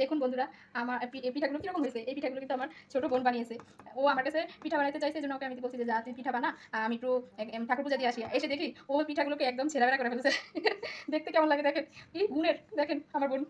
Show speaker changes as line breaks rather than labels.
দেখুন বন্ধুরা আমার এই পিঠাগুলো কীরকম হয়েছে এই পিঠাগুলো কিন্তু আমার ছোটো বোন বানিয়েছে ও আমার কাছে পিঠা বানাতে চাইছে জন্য ওকে আমি বলছি যে যা তুই পিঠা বানা আমি একটু ঠাকুর পূজা দিয়ে আসি এসে দেখি ও পিঠাগুলোকে একদম ছেলেবেলা করে ফেলেছে দেখতে কেমন লাগে দেখেন এই গুণের দেখেন আমার বোন